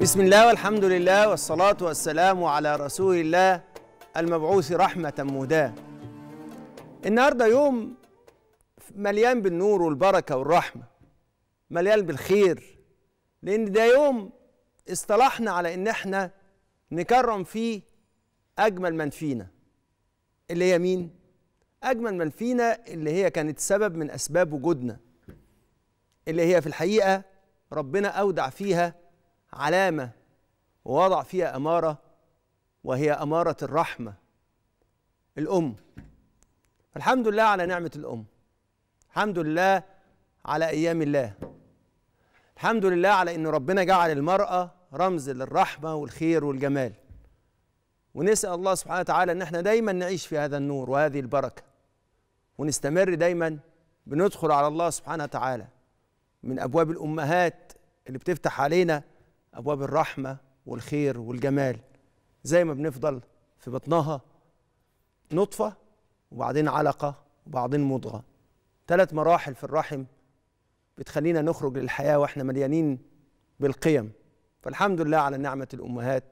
بسم الله والحمد لله والصلاة والسلام على رسول الله المبعوث رحمة مهداة النهاردة يوم مليان بالنور والبركة والرحمة مليان بالخير لأن ده يوم اصطلحنا على إن احنا نكرم فيه أجمل من فينا اللي هي مين؟ أجمل من فينا اللي هي كانت سبب من أسباب وجودنا اللي هي في الحقيقة ربنا أودع فيها علامه ووضع فيها اماره وهي اماره الرحمه الام الحمد لله على نعمه الام الحمد لله على ايام الله الحمد لله على ان ربنا جعل المراه رمز للرحمه والخير والجمال ونسال الله سبحانه وتعالى ان احنا دايما نعيش في هذا النور وهذه البركه ونستمر دايما بندخل على الله سبحانه وتعالى من ابواب الامهات اللي بتفتح علينا ابواب الرحمه والخير والجمال زي ما بنفضل في بطنها نطفه وبعدين علقه وبعدين مضغه ثلاث مراحل في الرحم بتخلينا نخرج للحياه واحنا مليانين بالقيم فالحمد لله على نعمه الامهات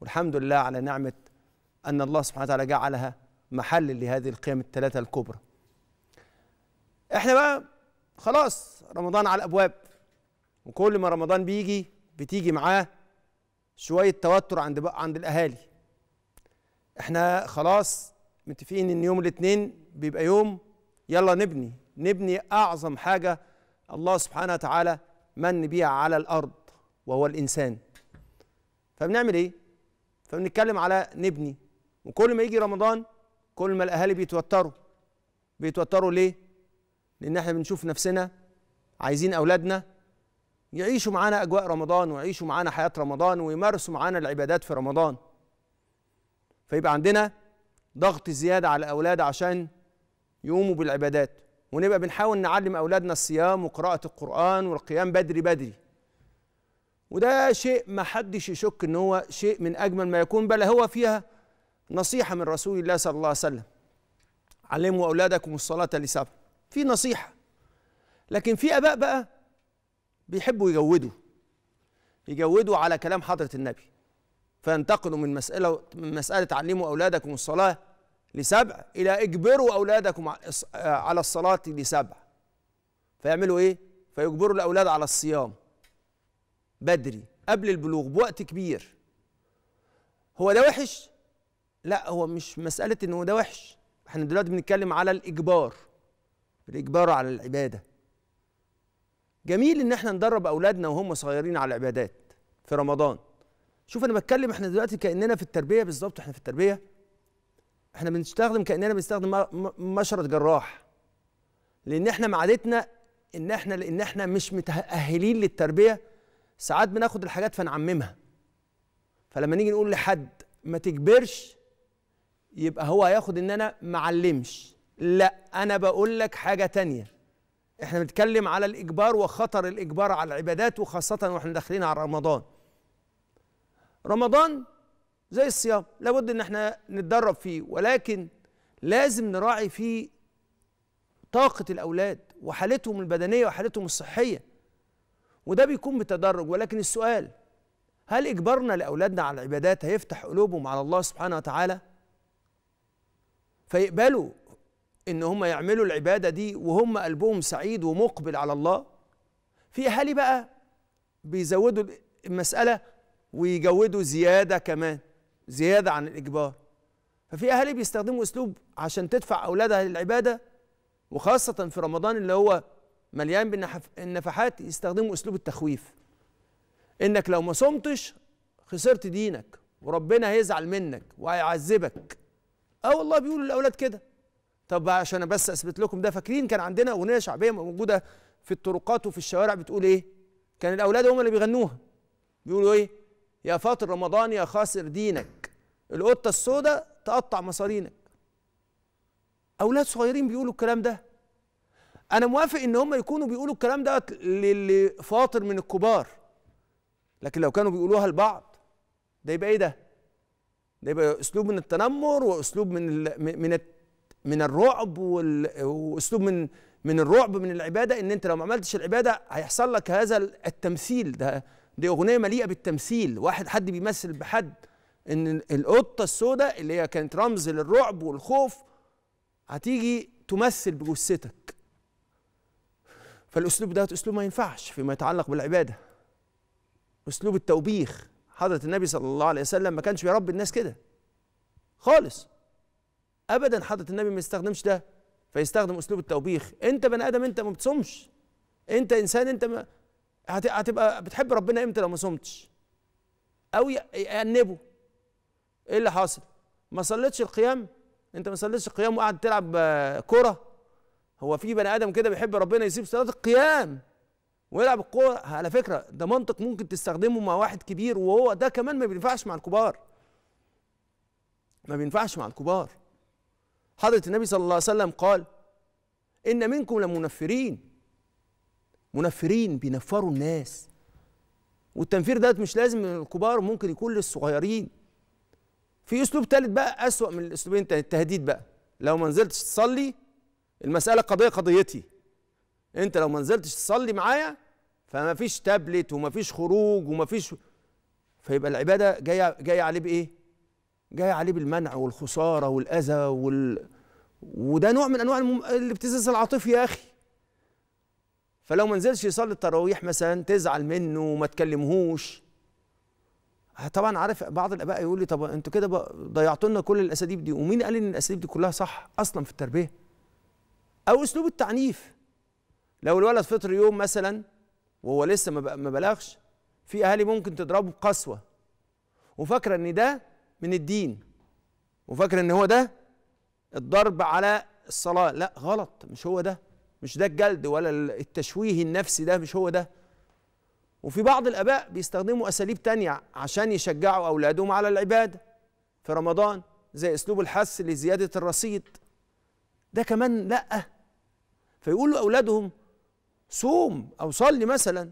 والحمد لله على نعمه ان الله سبحانه وتعالى جعلها محل لهذه القيم الثلاثه الكبرى احنا بقى خلاص رمضان على الابواب وكل ما رمضان بيجي بتيجي معاه شويه توتر عند عند الاهالي احنا خلاص متفقين ان يوم الاثنين بيبقى يوم يلا نبني نبني اعظم حاجه الله سبحانه وتعالى من بيها على الارض وهو الانسان فبنعمل ايه فبنتكلم على نبني وكل ما يجي رمضان كل ما الاهالي بيتوتروا بيتوتروا ليه لان احنا بنشوف نفسنا عايزين اولادنا يعيشوا معانا اجواء رمضان ويعيشوا معانا حياه رمضان ويمارسوا معانا العبادات في رمضان فيبقى عندنا ضغط زياده على الاولاد عشان يقوموا بالعبادات ونبقى بنحاول نعلم اولادنا الصيام وقراءه القران والقيام بدري بدري وده شيء ما حدش يشك ان هو شيء من اجمل ما يكون بل هو فيها نصيحه من رسول الله صلى الله عليه وسلم علموا اولادكم الصلاه لسبع في نصيحه لكن في اباء بقى بيحبوا يجودوا يجودوا على كلام حضرة النبي فينتقلوا من مسألة من مسألة تعلموا أولادكم الصلاة لسبع إلى اجبروا أولادكم آه، على الصلاة لسبع فيعملوا إيه؟ فيجبروا الأولاد على الصيام بدري قبل البلوغ بوقت كبير هو ده وحش؟ لا هو مش مسألة إن هو ده وحش احنا دلوقتي بنتكلم على الإجبار الإجبار على العبادة جميل ان احنا ندرب اولادنا وهم صغيرين على العبادات في رمضان شوف انا بتكلم احنا دلوقتي كاننا في التربيه بالظبط احنا في التربيه احنا بنستخدم كاننا بنستخدم مشرط جراح لان احنا معادتنا ان احنا لان احنا مش متاهلين للتربيه ساعات بناخد الحاجات فنعممها فلما نيجي نقول لحد ما تكبرش يبقى هو هياخد ان انا معلمش لا انا بقول لك حاجه تانيه احنا بنتكلم على الاجبار وخطر الاجبار على العبادات وخاصه واحنا داخلين على رمضان رمضان زي الصيام لابد ان احنا نتدرب فيه ولكن لازم نراعي فيه طاقه الاولاد وحالتهم البدنيه وحالتهم الصحيه وده بيكون بتدرج ولكن السؤال هل اجبارنا لاولادنا على العبادات هيفتح قلوبهم على الله سبحانه وتعالى فيقبلوا ان هم يعملوا العباده دي وهم قلبهم سعيد ومقبل على الله في اهالي بقى بيزودوا المساله ويجودوا زياده كمان زياده عن الاجبار ففي اهالي بيستخدموا اسلوب عشان تدفع اولادها للعباده وخاصه في رمضان اللي هو مليان بالنفحات يستخدموا اسلوب التخويف انك لو ما صمتش خسرت دينك وربنا هيزعل منك وهيعذبك اه والله بيقولوا للاولاد كده طب عشان بس اثبت لكم ده فاكرين كان عندنا اغنيه شعبيه موجوده في الطرقات وفي الشوارع بتقول ايه كان الاولاد هم اللي بيغنوها بيقولوا ايه يا فاطر رمضان يا خاسر دينك القطه السوداء تقطع مصارينك اولاد صغيرين بيقولوا الكلام ده انا موافق ان هم يكونوا بيقولوا الكلام ده للي فاطر من الكبار لكن لو كانوا بيقولوها لبعض ده يبقى ايه ده ده يبقى اسلوب من التنمر واسلوب من من من الرعب واسلوب من من الرعب من العباده ان انت لو ما عملتش العباده هيحصل لك هذا التمثيل ده دي اغنيه مليئه بالتمثيل واحد حد بيمثل بحد ان القطه السوداء اللي هي كانت رمز للرعب والخوف هتيجي تمثل بجثتك فالاسلوب ده اسلوب ما ينفعش فيما يتعلق بالعباده اسلوب التوبيخ حضره النبي صلى الله عليه وسلم ما كانش بيربي الناس كده خالص ابدا حضره النبي ما يستخدمش ده فيستخدم اسلوب التوبيخ انت بني ادم انت ما بتصومش انت انسان انت ما هتبقى بتحب ربنا امتى لو ما صمتش او يأنبه ايه اللي حاصل ما صليتش القيام انت ما صليتش القيام وقعد تلعب كرة هو في بني ادم كده بيحب ربنا يسيب صلاة القيام ويلعب الكورة على فكرة ده منطق ممكن تستخدمه مع واحد كبير وهو ده كمان ما بينفعش مع الكبار ما بينفعش مع الكبار حضرة النبي صلى الله عليه وسلم قال إن منكم لمنفرين منفرين بينفروا الناس والتنفير ده مش لازم الكبار ممكن يكون للصغيرين في أسلوب ثالث بقى أسوأ من الأسلوبين التهديد بقى لو ما نزلتش تصلي المسألة قضية قضيتي أنت لو ما نزلتش تصلي معايا فما فيش تابلت وما فيش خروج وما فيش فيبقى العبادة جاية جاية عليه بإيه؟ جاي عليه بالمنع والخساره والاذى وال... وده نوع من انواع المم... الابتزاز العاطفي يا اخي فلو ما نزلش يصلي التراويح مثلا تزعل منه وما تكلمهوش آه، طبعا عارف بعض الاباء يقول لي طب انتوا كده ضيعتوا لنا كل الاساليب دي ومين قال ان الاساليب دي كلها صح اصلا في التربيه او اسلوب التعنيف لو الولد فطر يوم مثلا وهو لسه ما بلغش في اهالي ممكن تضربه بقسوه وفاكره ان ده من الدين وفاكر ان هو ده الضرب على الصلاه لا غلط مش هو ده مش ده الجلد ولا التشويه النفسي ده مش هو ده وفي بعض الاباء بيستخدموا اساليب تانية عشان يشجعوا اولادهم على العباده في رمضان زي اسلوب الحث لزياده الرصيد ده كمان لا فيقولوا لاولادهم صوم او صلي مثلا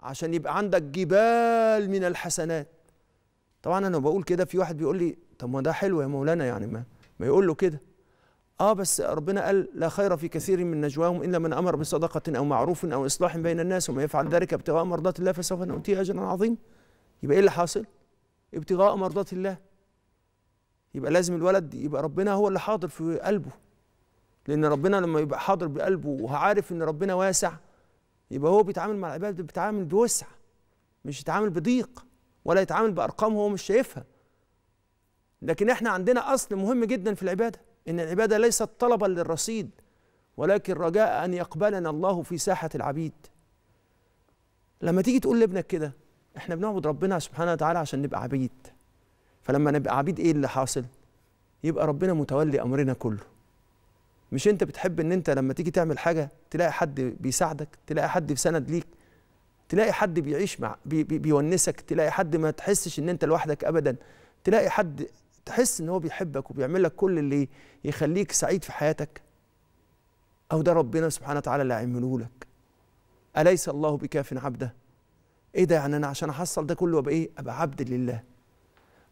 عشان يبقى عندك جبال من الحسنات طبعا انا بقول كده في واحد بيقول لي طب ما ده حلو يا مولانا يعني ما, ما يقول له كده اه بس ربنا قال لا خير في كثير من نجواهم الا من امر بصدقه او معروف او اصلاح بين الناس وما يفعل ذلك ابتغاء مرضات الله فسوف نؤتيه اجرا عظيما يبقى ايه اللي حاصل ابتغاء مرضات الله يبقى لازم الولد يبقى ربنا هو اللي حاضر في قلبه لان ربنا لما يبقى حاضر بقلبه وعارف ان ربنا واسع يبقى هو بيتعامل مع العباد بيتعامل بوسع مش يتعامل بضيق ولا يتعامل بارقام هو مش شايفها لكن احنا عندنا اصل مهم جدا في العباده ان العباده ليست طلبا للرصيد ولكن رجاء ان يقبلنا الله في ساحه العبيد لما تيجي تقول لابنك كده احنا بنعبد ربنا سبحانه وتعالى عشان نبقى عبيد فلما نبقى عبيد ايه اللي حاصل يبقى ربنا متولي امرنا كله مش انت بتحب ان انت لما تيجي تعمل حاجه تلاقي حد بيساعدك تلاقي حد بسند ليك تلاقي حد بيعيش مع بي بي بيونسك تلاقي حد ما تحسش ان انت لوحدك ابدا تلاقي حد تحس ان هو بيحبك وبيعمل لك كل اللي يخليك سعيد في حياتك او ده ربنا سبحانه وتعالى اللي هيعمله لك اليس الله بكاف عبده ايه ده يعني انا عشان احصل ده كله ابقى ايه ابقى عبد لله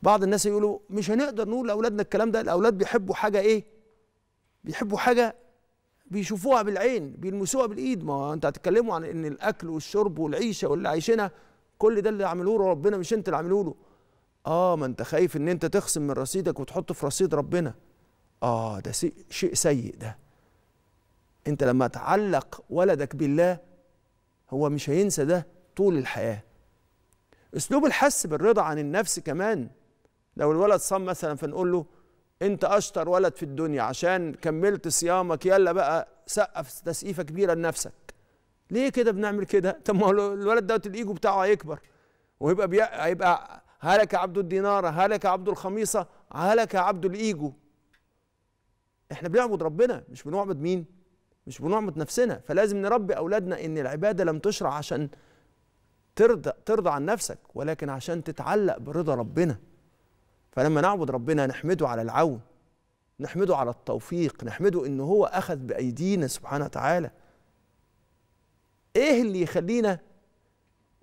بعض الناس يقولوا مش هنقدر نقول لاولادنا الكلام ده الاولاد بيحبوا حاجه ايه بيحبوا حاجه بيشوفوها بالعين بيلمسوها بالايد ما انت هتتكلموا عن ان الاكل والشرب والعيشه واللي عايشينها كل ده اللي عملوه ربنا مش انت اللي عامله اه ما انت خايف ان انت تخصم من رصيدك وتحطه في رصيد ربنا اه ده شيء سيء ده انت لما تعلق ولدك بالله هو مش هينسى ده طول الحياه اسلوب الحس بالرضا عن النفس كمان لو الولد صام مثلا فنقول له انت اشطر ولد في الدنيا عشان كملت صيامك يلا بقى سقف تسقيفه كبيره لنفسك ليه كده بنعمل كده طب ما هو الولد دوت الايجو بتاعه هيكبر ويبقى بيق... هيبقى هلك عبد الدينار هلك عبد الخميصه هلك عبد الايجو احنا بنعبد ربنا مش بنعبد مين مش بنعبد نفسنا فلازم نربي اولادنا ان العباده لم تشرع عشان ترضى ترضى عن نفسك ولكن عشان تتعلق برضا ربنا فلما نعبد ربنا نحمده على العون نحمده على التوفيق نحمده ان هو اخذ بايدينا سبحانه وتعالى ايه اللي يخلينا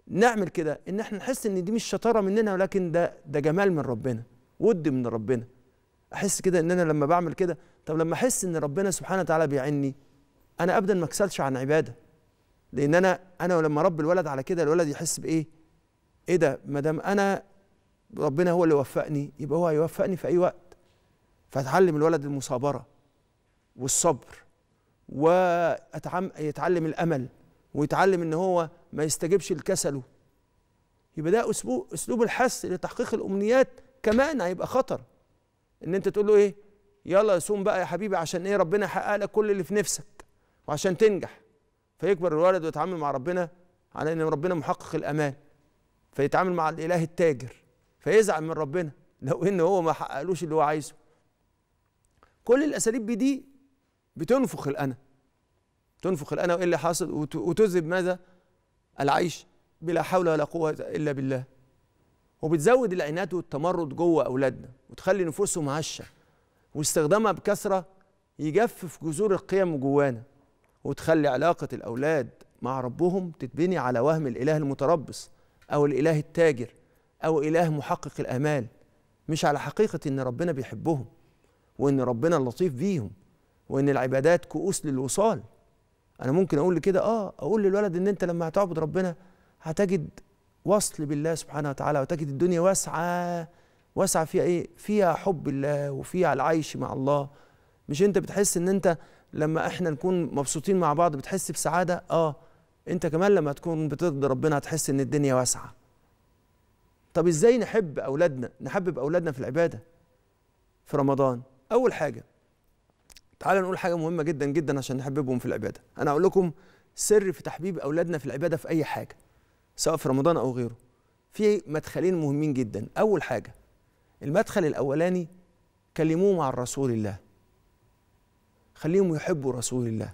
نعمل كده ان احنا نحس ان دي مش شطاره مننا ولكن ده ده جمال من ربنا ود من ربنا احس كده ان انا لما بعمل كده طب لما احس ان ربنا سبحانه وتعالى بيعني انا ابدا ما اكسلش عن عباده لان انا انا لما رب الولد على كده الولد يحس بايه ايه ده ما دام انا ربنا هو اللي وفقني يبقى هو هيوفقني في اي وقت فاتعلم الولد المصابره والصبر ويتعلم الامل ويتعلم ان هو ما يستجبش لكسله يبقى ده اسلوب اسلوب الحث لتحقيق الامنيات كمان هيبقى خطر ان انت تقول له ايه يلا صوم بقى يا حبيبي عشان ايه ربنا يحقق لك كل اللي في نفسك وعشان تنجح فيكبر الولد ويتعامل مع ربنا على ان ربنا محقق الامان فيتعامل مع الاله التاجر فيزعل من ربنا لو ان هو ما حققلوش اللي هو عايزه كل الاساليب دي بتنفخ الانا تنفخ الانا وايه اللي حاصل وتذهب ماذا العيش بلا حول ولا قوه الا بالله وبتزود العناد والتمرد جوه اولادنا وتخلي نفوسهم هشه واستخدامها بكثره يجفف جذور القيم جوانا وتخلي علاقه الاولاد مع ربهم تتبني على وهم الاله المتربص او الاله التاجر أو إله محقق الآمال مش على حقيقة إن ربنا بيحبهم وإن ربنا لطيف بيهم وإن العبادات كؤوس للوصال أنا ممكن أقول كده آه أقول للولد إن أنت لما هتعبد ربنا هتجد وصل بالله سبحانه وتعالى وتجد الدنيا واسعة واسعة فيها إيه؟ فيها حب الله وفيها العيش مع الله مش أنت بتحس إن أنت لما إحنا نكون مبسوطين مع بعض بتحس بسعادة آه أنت كمان لما تكون بترضي ربنا هتحس إن الدنيا واسعة طب ازاي نحب اولادنا نحبب اولادنا في العباده في رمضان اول حاجه تعال نقول حاجه مهمه جدا جدا عشان نحببهم في العباده انا اقول لكم سر في تحبيب اولادنا في العباده في اي حاجه سواء في رمضان او غيره في مدخلين مهمين جدا اول حاجه المدخل الاولاني كلموهم عن رسول الله خليهم يحبوا رسول الله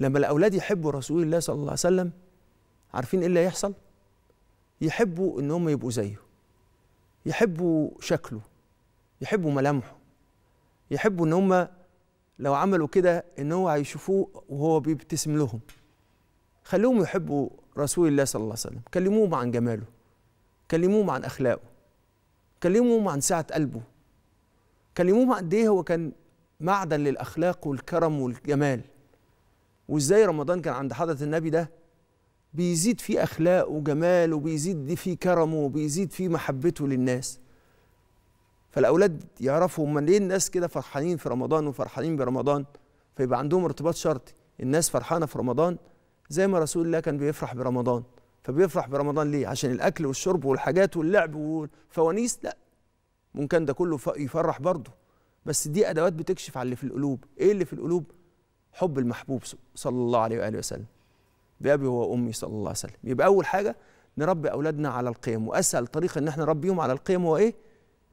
لما الاولاد يحبوا رسول الله صلى الله عليه وسلم عارفين ايه اللي هيحصل يحبوا ان هم يبقوا زيه يحبوا شكله يحبوا ملامحه يحبوا ان هم لو عملوا كده ان هو هيشوفوه وهو بيبتسم لهم خلوهم يحبوا رسول الله صلى الله عليه وسلم كلموهم عن جماله كلموهم عن اخلاقه كلموهم عن سعه قلبه كلموهم عن قد ايه هو كان معدن للاخلاق والكرم والجمال وازاي رمضان كان عند حضره النبي ده بيزيد في أخلاقه وجماله وبيزيد في كرمه وبيزيد في محبته للناس فالأولاد يعرفوا هم ليه الناس كده فرحانين في رمضان وفرحانين برمضان فيبقى عندهم ارتباط شرطي الناس فرحانة في رمضان زي ما رسول الله كان بيفرح برمضان فبيفرح برمضان ليه عشان الأكل والشرب والحاجات واللعب والفوانيس لا ممكن ده كله يفرح برضه بس دي أدوات بتكشف على اللي في القلوب إيه اللي في القلوب حب المحبوب صلى الله عليه وآله وسلم بأبي وأمي صلى الله عليه وسلم يبقى أول حاجة نربي أولادنا على القيم وأسهل طريقة إن احنا نربيهم على القيم هو إيه؟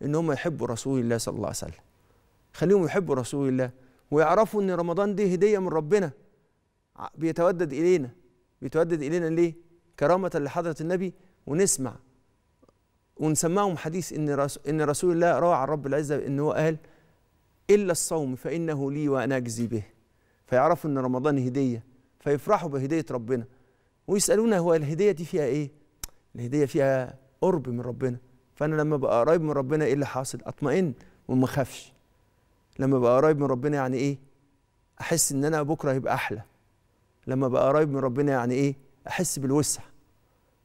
إن هم يحبوا رسول الله صلى الله عليه وسلم خليهم يحبوا رسول الله ويعرفوا إن رمضان دي هدية من ربنا بيتودد إلينا بيتودد إلينا ليه؟ كرامة لحضرة النبي ونسمع ونسمعهم حديث إن إن رسول الله روى عن رب العزة إن هو قال إلا الصوم فإنه لي وأنا أجزي به فيعرفوا إن رمضان هدية فيفرحوا بهدية ربنا ويسألونا هو الهدية دي فيها إيه؟ الهدية فيها قرب من ربنا فأنا لما بقى قريب من ربنا إيه اللي حاصل؟ أطمئن وما أخافش لما بقى قريب من ربنا يعني إيه؟ أحس إن أنا بكرة هيبقى أحلى لما بقى قريب من ربنا يعني إيه؟ أحس بالوسع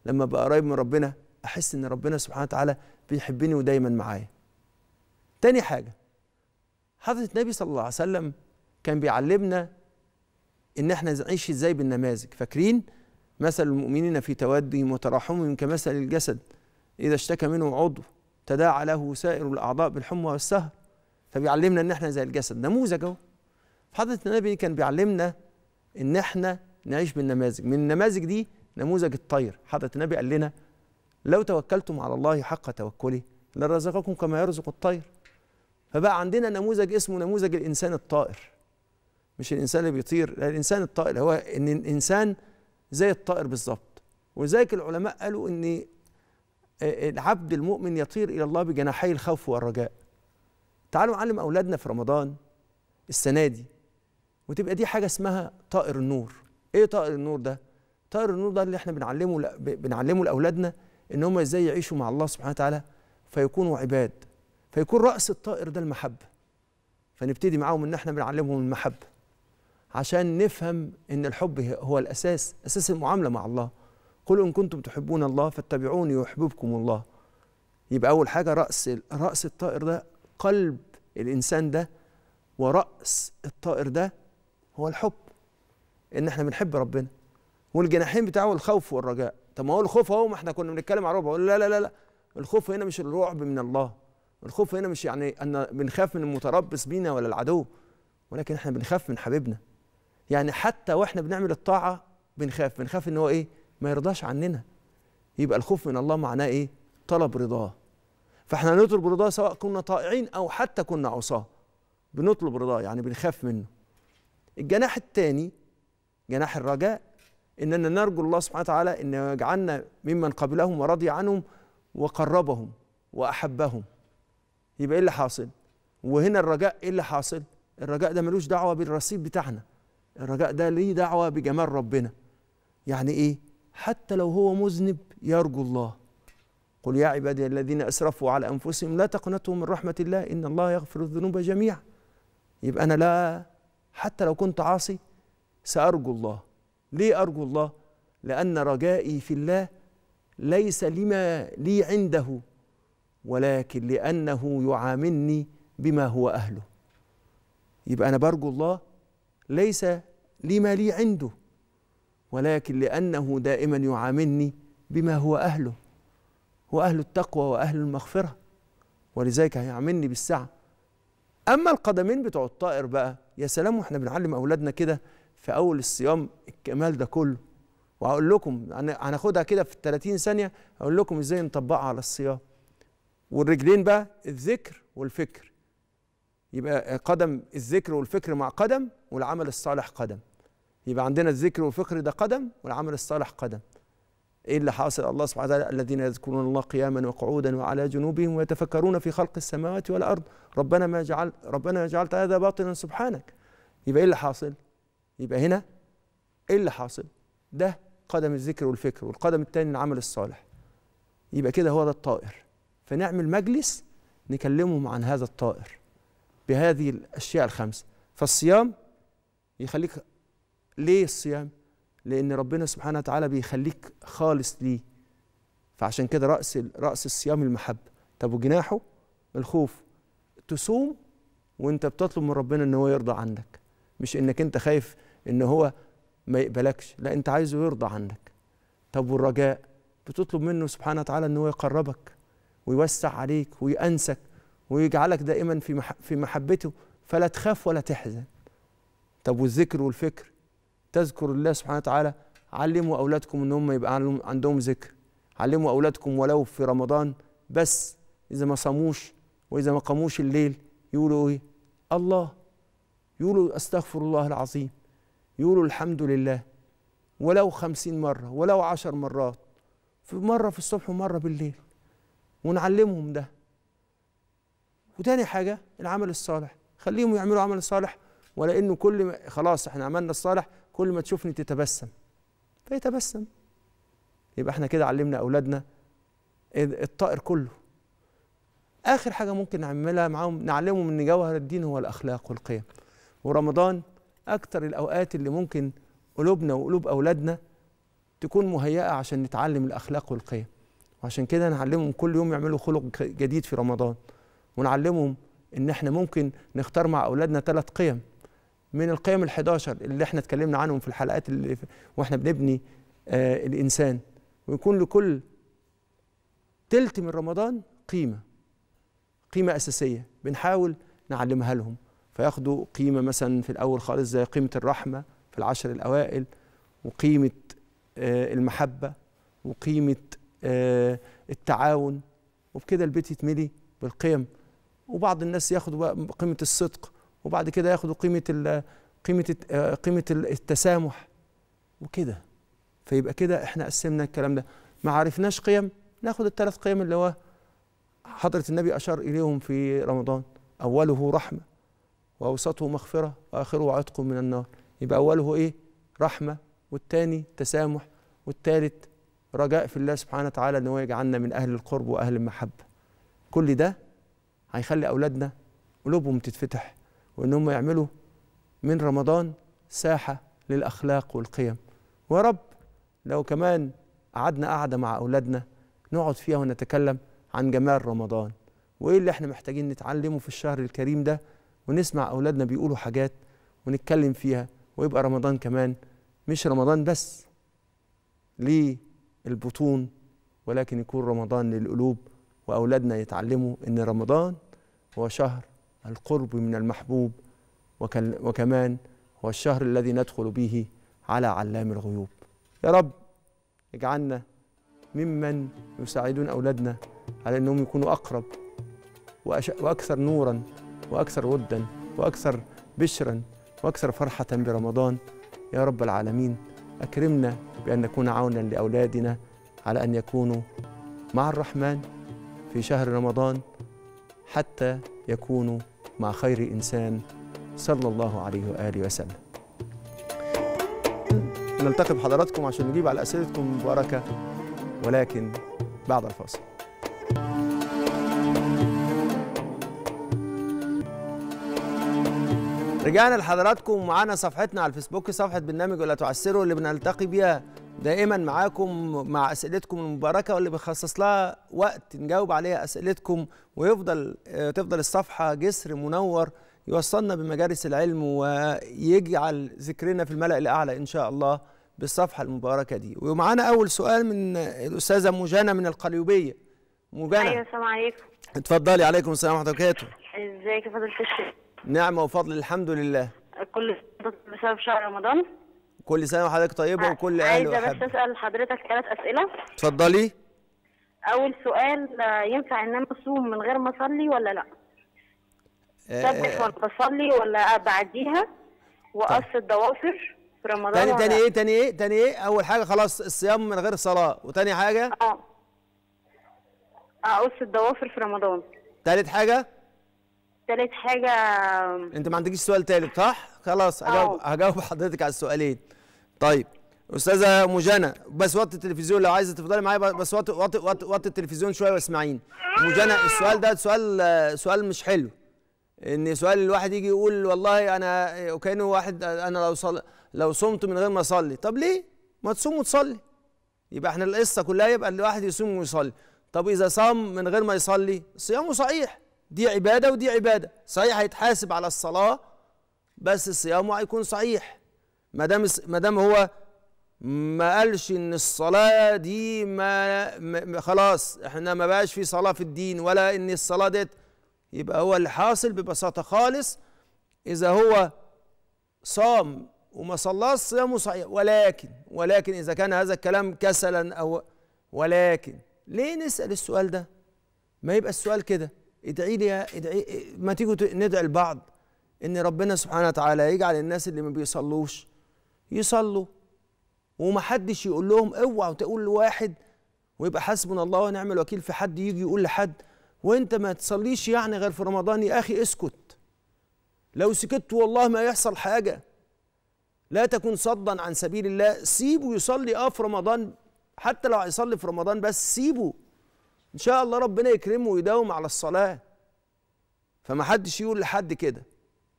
لما بقى قريب من ربنا أحس إن ربنا سبحانه وتعالى بيحبني ودايما معايا تاني حاجة حضرة النبي صلى الله عليه وسلم كان بيعلمنا ان احنا نعيش ازاي بالنماذج فاكرين مثل المؤمنين في توادهم وتراحمهم كمثل الجسد اذا اشتكى منه عضو تداعى له سائر الاعضاء بالحمى والسهر فبيعلمنا ان احنا زي الجسد نموذج اهو حضره النبي كان بيعلمنا ان احنا نعيش بالنماذج من النماذج دي نموذج الطير حضره النبي قال لنا لو توكلتم على الله حق توكله لرزقكم كما يرزق الطير فبقى عندنا نموذج اسمه نموذج الانسان الطائر مش الانسان اللي بيطير لا الانسان الطائر هو ان الانسان زي الطائر بالظبط ولذلك العلماء قالوا ان العبد المؤمن يطير الى الله بجناحي الخوف والرجاء تعالوا نعلم اولادنا في رمضان السنه دي وتبقى دي حاجه اسمها طائر النور ايه طائر النور ده طائر النور ده اللي احنا بنعلمه بنعلمه لاولادنا ان هم ازاي يعيشوا مع الله سبحانه وتعالى فيكونوا عباد فيكون راس الطائر ده المحبه فنبتدي معاهم ان احنا بنعلمهم المحبه عشان نفهم ان الحب هو الاساس اساس المعامله مع الله قل ان كنتم تحبون الله فاتبعوني يحببكم الله يبقى اول حاجه راس راس الطائر ده قلب الانسان ده وراس الطائر ده هو الحب ان احنا بنحب ربنا والجناحين بتاعه الخوف والرجاء طب ما هو الخوف اهو ما احنا كنا بنتكلم على الرعب لا لا لا لا الخوف هنا مش الرعب من الله الخوف هنا مش يعني ان بنخاف من المتربص بينا ولا العدو ولكن احنا بنخاف من حبيبنا يعني حتى واحنا بنعمل الطاعه بنخاف بنخاف ان هو ايه ما يرضاش عننا يبقى الخوف من الله معناه ايه طلب رضاه فاحنا نطلب رضاه سواء كنا طائعين او حتى كنا عصاه بنطلب رضاه يعني بنخاف منه الجناح الثاني جناح الرجاء اننا نرجو الله سبحانه وتعالى ان يجعلنا ممن قبلهم ورضي عنهم وقربهم واحبهم يبقى ايه اللي حاصل وهنا الرجاء ايه اللي حاصل الرجاء ده ملوش دعوه بالرصيد بتاعنا الرجاء ده ليه دعوة بجمال ربنا يعني إيه حتى لو هو مذنب يرجو الله قل يا عبادي الذين أسرفوا على أنفسهم لا تقنطوا من رحمة الله إن الله يغفر الذنوب جميعا يبقى أنا لا حتى لو كنت عاصي سأرجو الله ليه أرجو الله لأن رجائي في الله ليس لما لي عنده ولكن لأنه يعاملني بما هو أهله يبقى أنا برجو الله ليس لما لي عنده ولكن لأنه دائما يعاملني بما هو أهله هو أهل التقوى وأهل المغفرة ولذلك هيعاملني بالسعة أما القدمين بتوع الطائر بقى يا سلام واحنا بنعلم أولادنا كده في أول الصيام الكمال ده كله وهقول لكم هناخدها كده في 30 ثانية هقول لكم ازاي نطبقها على الصيام والرجلين بقى الذكر والفكر يبقى قدم الذكر والفكر مع قدم والعمل الصالح قدم يبقى عندنا الذكر والفكر ده قدم والعمل الصالح قدم ايه اللي حاصل الله سبحانه وتعالى الذين يذكرون الله قياما وقعودا وعلى جنوبهم ويتفكرون في خلق السماوات والارض ربنا ما جعل ربنا ما جعلت هذا باطلا سبحانك يبقى ايه اللي حاصل يبقى هنا ايه اللي حاصل ده قدم الذكر والفكر والقدم الثاني العمل الصالح يبقى كده هو ده الطائر فنعمل مجلس نكلمهم عن هذا الطائر بهذه الأشياء الخمس فالصيام يخليك ليه الصيام لأن ربنا سبحانه وتعالى بيخليك خالص ليه فعشان كده رأس رأس الصيام المحبة طب وجناحه الخوف تصوم وانت بتطلب من ربنا ان هو يرضى عنك مش انك انت خايف ان هو ما يقبلكش لا انت عايزه يرضى عنك طب والرجاء بتطلب منه سبحانه وتعالى ان هو يقربك ويوسع عليك ويأنسك ويجعلك دائما في في محبته فلا تخاف ولا تحزن طب والذكر والفكر تذكر الله سبحانه وتعالى علموا اولادكم ان هم يبقى عندهم ذكر علموا اولادكم ولو في رمضان بس اذا ما صاموش واذا ما قاموش الليل يقولوا ايه الله يقولوا استغفر الله العظيم يقولوا الحمد لله ولو خمسين مرة ولو عشر مرات في مرة في الصبح ومرة بالليل ونعلمهم ده وتاني حاجه العمل الصالح خليهم يعملوا عمل صالح ولانه كل ما خلاص احنا عملنا الصالح كل ما تشوفني تتبسم فيتبسم يبقى احنا كده علمنا اولادنا الطائر كله اخر حاجه ممكن نعملها معاهم نعلمهم ان جوهر الدين هو الاخلاق والقيم ورمضان اكتر الاوقات اللي ممكن قلوبنا وقلوب اولادنا تكون مهيئه عشان نتعلم الاخلاق والقيم وعشان كده نعلمهم كل يوم يعملوا خلق جديد في رمضان ونعلمهم ان احنا ممكن نختار مع اولادنا ثلاث قيم من القيم ال11 اللي احنا اتكلمنا عنهم في الحلقات اللي واحنا بنبني آه الانسان ويكون لكل تلت من رمضان قيمه قيمه اساسيه بنحاول نعلمها لهم فياخدوا قيمه مثلا في الاول خالص زي قيمه الرحمه في العشر الاوائل وقيمه آه المحبه وقيمه آه التعاون وبكده البيت يتملي بالقيم وبعض الناس ياخدوا قيمه الصدق وبعد كده ياخدوا قيمه الـ قيمه الـ آه، قيمه التسامح وكده فيبقى كده احنا قسمنا الكلام ده ما عرفناش قيم ناخد الثلاث قيم اللي هو حضره النبي اشار اليهم في رمضان اوله رحمه واوسطه مغفره واخره عتق من النار يبقى اوله ايه رحمه والثاني تسامح والثالث رجاء في الله سبحانه وتعالى أنه يجعلنا من اهل القرب واهل المحبه كل ده هيخلي اولادنا قلوبهم تتفتح وان هم يعملوا من رمضان ساحه للاخلاق والقيم ويا رب لو كمان قعدنا قعده مع اولادنا نقعد فيها ونتكلم عن جمال رمضان وايه اللي احنا محتاجين نتعلمه في الشهر الكريم ده ونسمع اولادنا بيقولوا حاجات ونتكلم فيها ويبقى رمضان كمان مش رمضان بس للبطون ولكن يكون رمضان للقلوب واولادنا يتعلموا ان رمضان هو شهر القرب من المحبوب وكمان هو الشهر الذي ندخل به على علام الغيوب يا رب اجعلنا ممن يساعدون أولادنا على أنهم يكونوا أقرب وأكثر نورا وأكثر ودا وأكثر بشرا وأكثر فرحة برمضان يا رب العالمين أكرمنا بأن نكون عونا لأولادنا على أن يكونوا مع الرحمن في شهر رمضان حتى يكونوا مع خير إنسان صلى الله عليه وآله وسلم نلتقي بحضراتكم عشان نجيب على أسئلتكم المباركة ولكن بعد الفاصل رجعنا لحضراتكم ومعانا صفحتنا على الفيسبوك صفحة برنامج ولا تعسروا اللي بنلتقي بيها دائما معاكم مع اسئلتكم المباركه واللي بنخصص لها وقت نجاوب عليها اسئلتكم ويفضل آه، تفضل الصفحه جسر منور يوصلنا بمجالس العلم ويجعل ذكرنا في الملأ الاعلى ان شاء الله بالصفحه المباركه دي ومعانا اول سؤال من الاستاذه مجانا من القليوبيه مجانا ايوه السلام عليكم اتفضلي عليكم السلام ورحمه الله وبركاته ازيك يا فضل الشيخ نعمه وفضل الحمد لله كل بسبب شهر رمضان كل سنه وحضرتك طيبه وكل اهل عايزه بس اسال حضرتك ثلاث اسئله اتفضلي اول سؤال آه، ينفع ان انا اصوم من غير ما اصلي ولا لا آه، سبح آه، وانا بصلي ولا بعديها طيب. واقص الضوافر في رمضان تاني تاني ايه تاني ايه تاني ايه اول حاجه خلاص الصيام من غير صلاه وتاني حاجه اه اقص الضوافر في رمضان تالت حاجه تالت حاجه انت ما عندكيش سؤال تالت صح خلاص هجاوب هجاوب حضرتك على السؤالين طيب استاذه مجانا بس وطي التلفزيون لو عايزه تفضلي معايا بس وطي وطي وطي, التلفزيون شويه واسمعيني مجانا السؤال ده سؤال سؤال مش حلو ان سؤال الواحد يجي يقول والله انا وكانه واحد انا لو صل... لو صمت من غير ما اصلي طب ليه ما تصوم وتصلي يبقى احنا القصه كلها يبقى الواحد يصوم ويصلي طب اذا صام من غير ما يصلي صيامه صحيح دي عباده ودي عباده صحيح هيتحاسب على الصلاه بس صيامه هيكون صحيح ما دام ما دام هو ما قالش ان الصلاه دي ما, خلاص احنا ما بقاش في صلاه في الدين ولا ان الصلاه ديت يبقى هو اللي حاصل ببساطه خالص اذا هو صام وما صلاش صيامه صحيح ولكن ولكن اذا كان هذا الكلام كسلا او ولكن ليه نسال السؤال ده ما يبقى السؤال كده ادعي لي ادعي ما تيجوا ندعي لبعض ان ربنا سبحانه وتعالى يجعل الناس اللي ما بيصلوش يصلوا ومحدش يقول لهم اوعوا تقول لواحد ويبقى حسبنا الله ونعم الوكيل في حد يجي يقول لحد وانت ما تصليش يعني غير في رمضان يا اخي اسكت لو سكت والله ما يحصل حاجه لا تكن صدا عن سبيل الله سيبه يصلي اه في رمضان حتى لو هيصلي في رمضان بس سيبه ان شاء الله ربنا يكرمه ويداوم على الصلاه فما حدش يقول لحد كده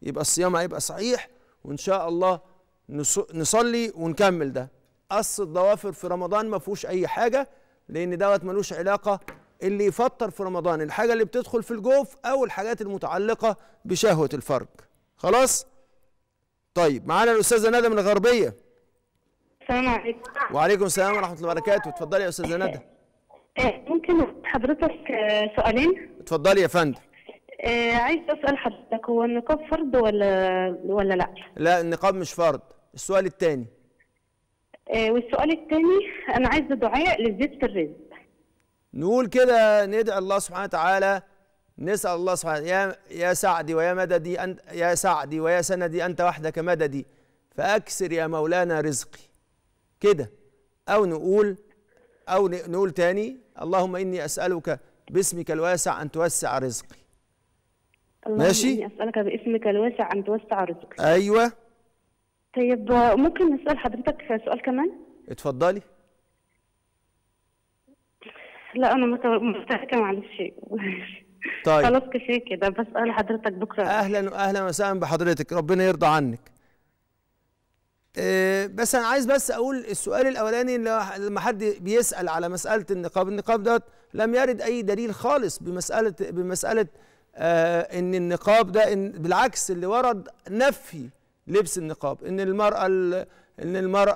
يبقى الصيام هيبقى صحيح وان شاء الله نصلي ونكمل ده قص الضوافر في رمضان ما فيهوش اي حاجه لان دوت ملوش علاقه اللي يفطر في رمضان الحاجه اللي بتدخل في الجوف او الحاجات المتعلقه بشهوه الفرج خلاص طيب معانا الاستاذه ندى من الغربيه السلام عليكم وعليكم السلام ورحمه الله وبركاته اتفضلي يا استاذه ندى آه، ممكن حضرتك آه، سؤالين اتفضلي يا فندم آه، عايز اسال حضرتك هو النقاب فرض ولا ولا لا لا النقاب مش فرض السؤال الثاني آه، والسؤال الثاني انا عايزه دعاء للزيت في الرزق نقول كده ندعي الله سبحانه وتعالى نسال الله سبحانه يا يا سعدي ويا مددي انت يا سعدي ويا سندي انت وحدك مددي فاكسر يا مولانا رزقي كده او نقول او نقول تاني اللهم اني اسالك باسمك الواسع ان توسع رزقي ماشي اللهم اني اسالك باسمك الواسع ان توسع رزقي ايوه طيب ممكن نسال حضرتك سؤال كمان اتفضلي لا انا مستهلكه معلش طيب خلاص كفايه كده بسال حضرتك بكره اهلا اهلا وسهلا بحضرتك ربنا يرضى عنك آه، بس انا عايز بس اقول السؤال الاولاني لما حد بيسال على مساله النقاب النقاب دوت لم يرد اي دليل خالص بمساله بمساله آه ان النقاب ده إن بالعكس اللي ورد نفي لبس النقاب ان المراه ان المراه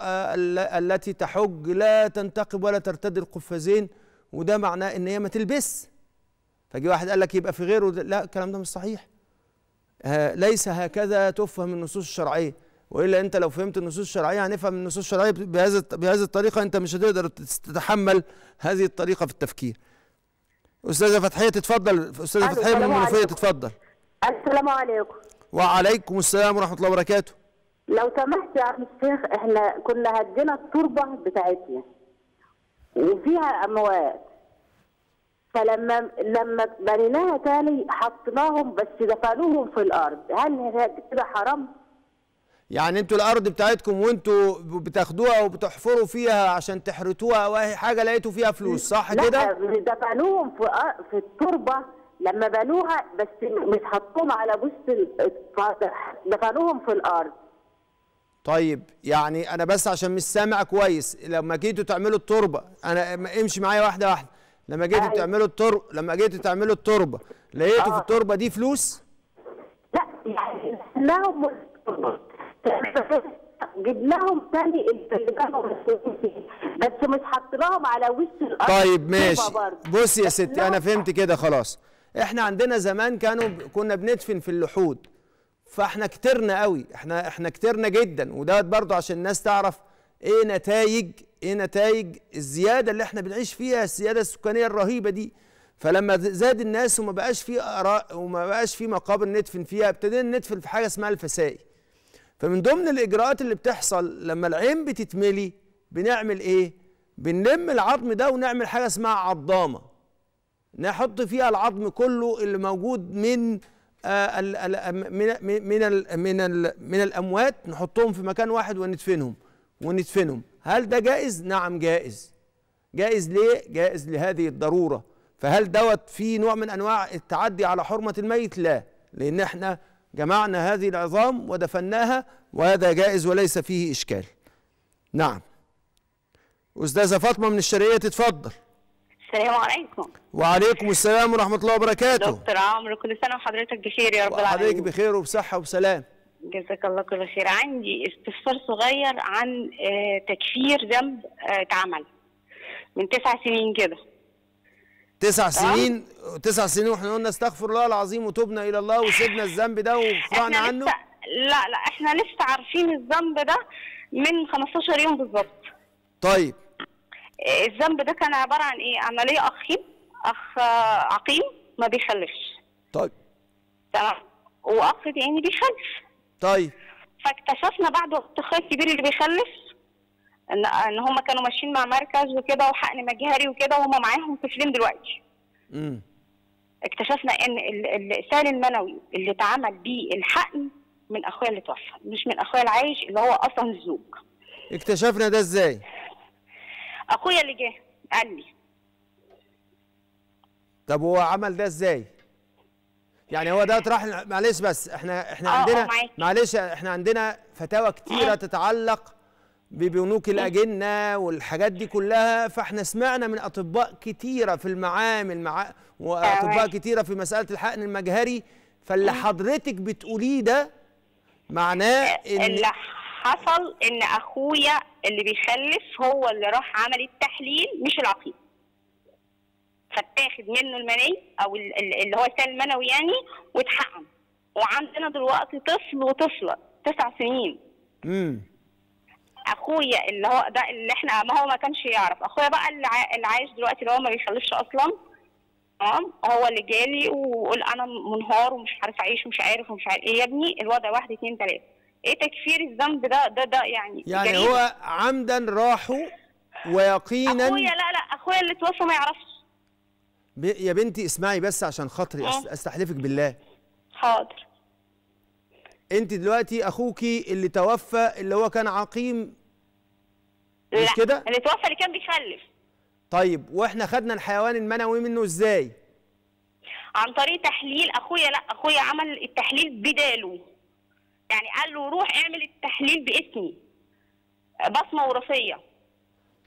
التي تحج لا تنتقب ولا ترتدي القفازين وده معناه ان هي ما تلبس فجي واحد قال لك يبقى في غيره لا الكلام ده مش صحيح ليس هكذا تفهم النصوص الشرعيه والا انت لو فهمت النصوص الشرعيه هنفهم النصوص الشرعيه بهذا بهذه الطريقه انت مش هتقدر تتحمل هذه الطريقه في التفكير استاذه فتحيه تتفضل استاذه فتحيه من المنوفيه تتفضل السلام عليكم وعليكم السلام ورحمه الله وبركاته لو سمحت يا عم الشيخ احنا كنا هدينا التربه بتاعتنا وفيها اموات فلما لما بنيناها تاني حطيناهم بس دفنوهم في الارض هل كده حرام؟ يعني انتوا الارض بتاعتكم وانتوا بتاخدوها وبتحفروا فيها عشان تحرتوها او اي حاجه لقيتوا فيها فلوس صح كده؟ لا دفنوهم في في التربه لما بنوها بس مش حطوهم على بوست دفنوهم في الارض طيب يعني انا بس عشان مش سامع كويس لما جيتوا تعملوا التربه انا امشي معايا واحده واحده لما جيتوا أيوة. تعملوا التربه لما جيتوا تعملوا التربه لقيتوا آه. في التربه دي فلوس لا يعني لهم جبناهم تاني بس مش لهم على وش الارض طيب ماشي بصي يا ستي انا فهمت كده خلاص احنا عندنا زمان كانوا كنا بندفن في اللحود فاحنا كترنا قوي احنا احنا كترنا جدا وده برضه عشان الناس تعرف ايه نتائج ايه نتائج الزياده اللي احنا بنعيش فيها الزياده السكانيه الرهيبه دي فلما زاد الناس وما بقاش في اراء وما بقاش في مقابر ندفن فيها ابتدينا ندفن في حاجه اسمها الفسائي فمن ضمن الاجراءات اللي بتحصل لما العين بتتملي بنعمل ايه بنلم العظم ده ونعمل حاجه اسمها عضامه نحط فيها العظم كله اللي موجود من آه، آه، من من من, الاموات نحطهم في مكان واحد وندفنهم وندفنهم هل ده جائز نعم جائز جائز ليه جائز لهذه الضروره فهل دوت في نوع من انواع التعدي على حرمه الميت لا لان احنا جمعنا هذه العظام ودفناها وهذا جائز وليس فيه اشكال نعم استاذه فاطمه من الشرقيه تتفضل السلام عليكم وعليكم السلام ورحمة الله وبركاته دكتور عمرو كل سنة وحضرتك بخير يا رب العالمين وحضرتك بخير وبصحة وسلام جزاك الله كل خير عندي استفسار صغير عن آه، تكفير ذنب آه، اتعمل من تسع سنين كده تسع سنين تسع سنين واحنا قلنا استغفر الله العظيم وتوبنا الى الله وسيبنا الذنب ده وخضعنا عنه لا لا احنا لسه عارفين الذنب ده من 15 يوم بالظبط طيب الذنب ده كان عباره عن ايه؟ انا ليا اخين اخ آه، عقيم ما بيخلفش طيب تمام واخ تاني بيخلف طيب فاكتشفنا بعد الاخ الكبير اللي بيخلف ان ان هم كانوا ماشيين مع مركز وكده وحقن مجهري وكده وهم معاهم طفلين دلوقتي امم اكتشفنا ان السائل المنوي اللي اتعمل بيه الحقن من اخويا اللي توفى مش من اخويا العايش اللي هو اصلا الزوج اكتشفنا ده ازاي اخويا اللي جه لي طب هو عمل ده ازاي؟ يعني هو ده راح معلش بس احنا احنا آه، آه، عندنا معلش احنا عندنا فتاوى كتيره آه. تتعلق ببنوك الاجنه والحاجات دي كلها فاحنا سمعنا من اطباء كتيره في المعامل مع واطباء كتيره في مساله الحقن المجهري فاللي حضرتك بتقوليه ده معناه ان اللي حصل ان اخويا اللي بيخلف هو اللي راح عمل التحليل مش العقيم فاتاخد منه المني او اللي هو السائل المنوي يعني وتحقن وعندنا دلوقتي طفل وطفله تسع سنين امم اخويا اللي هو ده اللي احنا ما هو ما كانش يعرف اخويا بقى اللي عايش دلوقتي اللي هو ما بيخلفش اصلا تمام هو اللي جالي وقول انا منهار ومش عارف اعيش ومش عارف ومش عارف ايه يا ابني الوضع واحد اتنين تلاته ايه تكفير الذنب ده ده ده يعني يعني جريمة. هو عمدا راحوا ويقينا اخويا لا لا اخويا اللي توفى ما يعرفش يا بنتي اسمعي بس عشان خاطري أه. استحلفك بالله حاضر انت دلوقتي اخوكي اللي توفى اللي هو كان عقيم لا. مش كده اللي توفى اللي كان بيخلف طيب واحنا خدنا الحيوان المنوي منه ازاي عن طريق تحليل اخويا لا اخويا عمل التحليل بداله يعني قال له روح اعمل التحليل باسمي بصمه وراثيه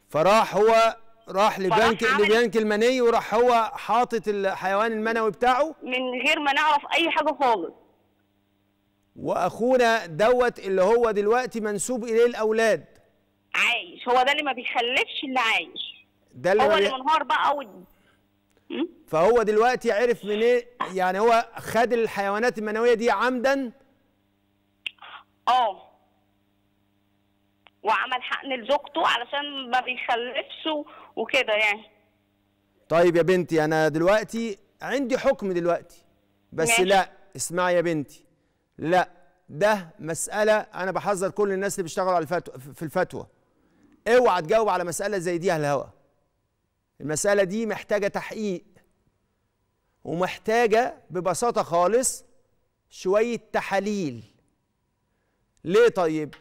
فراح هو راح لبنك لبنك المني وراح هو حاطط الحيوان المنوي بتاعه من غير ما نعرف اي حاجه خالص واخونا دوت اللي هو دلوقتي منسوب اليه الاولاد عايش هو ده اللي ما بيخلفش اللي عايش ده اللي هو اللي منهار بقى و... فهو دلوقتي عرف من ايه يعني هو خد الحيوانات المنويه دي عمدا اه وعمل حقن لزوجته علشان ما بيخلفش وكده يعني طيب يا بنتي انا دلوقتي عندي حكم دلوقتي بس ماشي. لا اسمعي يا بنتي لا ده مسألة أنا بحذر كل الناس اللي بيشتغلوا على الفتوى في الفتوى اوعى تجاوب على مسألة زي دي على الهواء المسألة دي محتاجة تحقيق ومحتاجة ببساطة خالص شوية تحاليل ليه طيب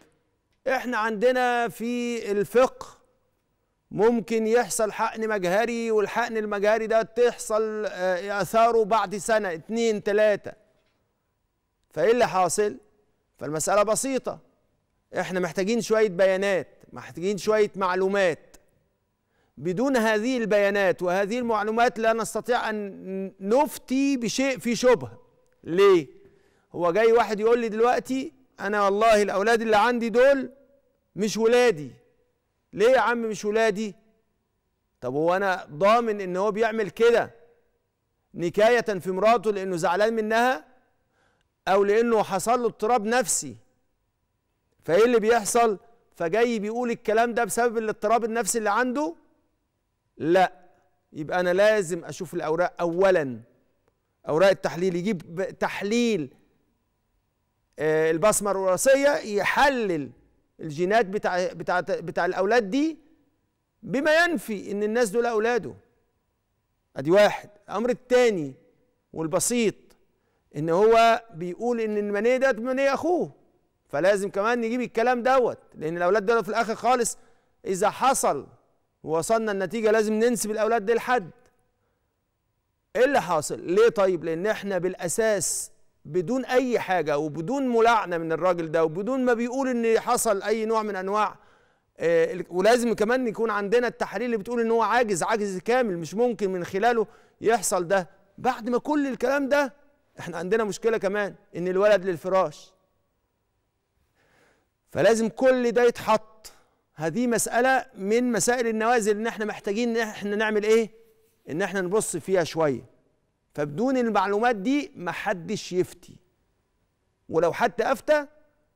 احنا عندنا في الفقه ممكن يحصل حقن مجهري والحقن المجهري ده تحصل آه، اثاره بعد سنه اتنين تلاته فايه اللي حاصل فالمساله بسيطه احنا محتاجين شويه بيانات محتاجين شويه معلومات بدون هذه البيانات وهذه المعلومات لا نستطيع ان نفتي بشيء في شبهه ليه هو جاي واحد يقول لي دلوقتي انا والله الاولاد اللي عندي دول مش ولادي ليه يا عم مش ولادي طب هو انا ضامن ان هو بيعمل كده نكايه في مراته لانه زعلان منها او لانه حصل له اضطراب نفسي فايه اللي بيحصل فجاي بيقول الكلام ده بسبب الاضطراب النفسي اللي عنده لا يبقى انا لازم اشوف الاوراق اولا اوراق التحليل يجيب تحليل آه، البصمه الوراثيه يحلل الجينات بتاع بتاع بتاع الاولاد دي بما ينفي ان الناس دول اولاده ادي واحد الامر الثاني والبسيط ان هو بيقول ان المنيه ده منيه اخوه فلازم كمان نجيب الكلام دوت لان الاولاد دول في الاخر خالص اذا حصل ووصلنا النتيجه لازم ننسب الاولاد دي لحد ايه اللي حاصل ليه طيب لان احنا بالاساس بدون اي حاجه وبدون ملاعنه من الراجل ده وبدون ما بيقول ان حصل اي نوع من انواع آه، ولازم كمان يكون عندنا التحاليل اللي بتقول ان هو عاجز عاجز كامل مش ممكن من خلاله يحصل ده بعد ما كل الكلام ده احنا عندنا مشكله كمان ان الولد للفراش فلازم كل ده يتحط هذه مساله من مسائل النوازل ان احنا محتاجين ان احنا نعمل ايه ان احنا نبص فيها شويه فبدون المعلومات دي محدش يفتي ولو حتى افتى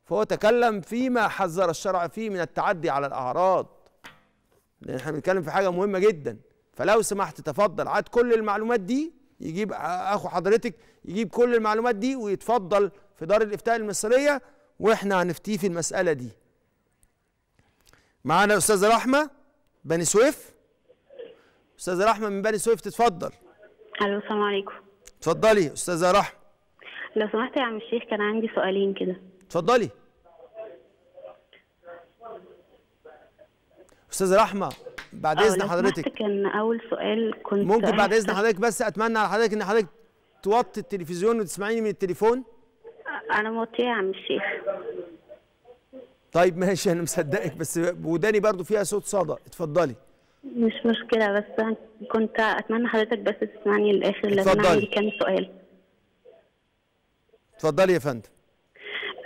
فهو تكلم فيما حذر الشرع فيه من التعدي على الاعراض لان احنا بنتكلم في حاجه مهمه جدا فلو سمحت تفضل عاد كل المعلومات دي يجيب اخو حضرتك يجيب كل المعلومات دي ويتفضل في دار الافتاء المصريه واحنا هنفتيه في المساله دي معانا استاذه رحمه بني سويف استاذه رحمه من بني سويف تتفضل الو السلام عليكم اتفضلي استاذه رحمه لو سمحت يا عم الشيخ كان عندي سؤالين كده اتفضلي استاذه رحمه بعد اذن حضرتك كان اول سؤال كنت ممكن بعد اذن حضرتك بس اتمنى على حضرتك ان حضرتك توطي التلفزيون وتسمعيني من التليفون انا موطيه يا عم الشيخ طيب ماشي انا مصدقك بس وداني برضو فيها صوت صدى اتفضلي مش مشكلة بس كنت أتمنى حضرتك بس تسمعني للآخر لأن أنا عندي كام سؤال اتفضلي يا فندم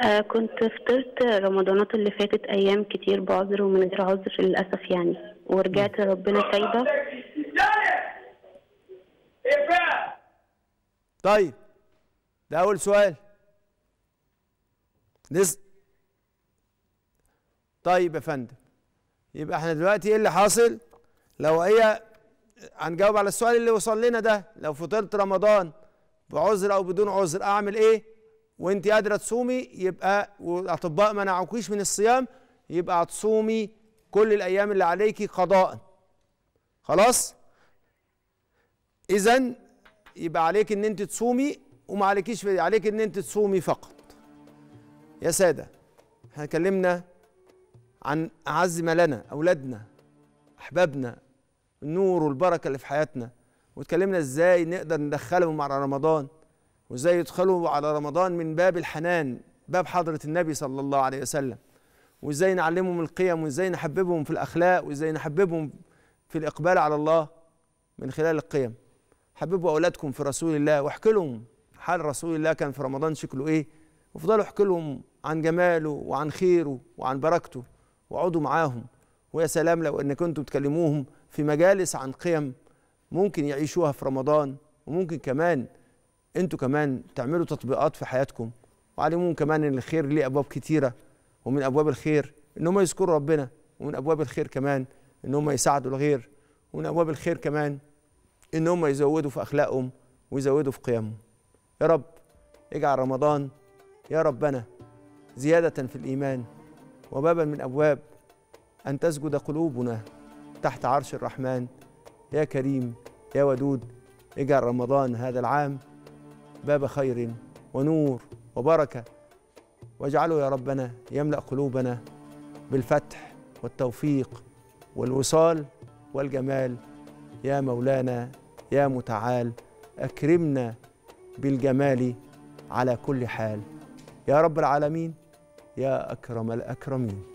آه كنت فطرت رمضانات اللي فاتت أيام كتير بعذر ومن غير عذر للأسف يعني ورجعت لربنا تايبة طيب ده أول سؤال نز... طيب يا فندم يبقى احنا دلوقتي ايه اللي حاصل؟ لو هي هنجاوب على السؤال اللي وصل لنا ده لو فطرت رمضان بعذر او بدون عذر اعمل ايه وانت قادره تصومي يبقى والاطباء منعوكيش من الصيام يبقى هتصومي كل الايام اللي عليكي قضاء خلاص اذا يبقى عليك ان انت تصومي وما عليكيش عليك ان انت تصومي فقط يا ساده احنا اتكلمنا عن اعز ما لنا اولادنا احبابنا النور والبركه اللي في حياتنا واتكلمنا ازاي نقدر ندخلهم على رمضان وازاي يدخلوا على رمضان من باب الحنان باب حضره النبي صلى الله عليه وسلم وازاي نعلمهم القيم وازاي نحببهم في الاخلاق وازاي نحببهم في الاقبال على الله من خلال القيم حببوا اولادكم في رسول الله واحكي لهم حال رسول الله كان في رمضان شكله ايه وافضلوا احكي لهم عن جماله وعن خيره وعن بركته واقعدوا معاهم ويا سلام لو ان كنتم تكلموهم في مجالس عن قيم ممكن يعيشوها في رمضان وممكن كمان انتوا كمان تعملوا تطبيقات في حياتكم وعلموهم كمان ان الخير ليه ابواب كتيره ومن ابواب الخير ان هم يذكروا ربنا ومن ابواب الخير كمان ان هم يساعدوا الغير ومن ابواب الخير كمان ان هم يزودوا في اخلاقهم ويزودوا في قيمهم يا رب اجعل رمضان يا ربنا زياده في الايمان وبابا من ابواب ان تسجد قلوبنا تحت عرش الرحمن يا كريم يا ودود اجعل رمضان هذا العام باب خير ونور وبركه واجعله يا ربنا يملا قلوبنا بالفتح والتوفيق والوصال والجمال يا مولانا يا متعال اكرمنا بالجمال على كل حال يا رب العالمين يا اكرم الاكرمين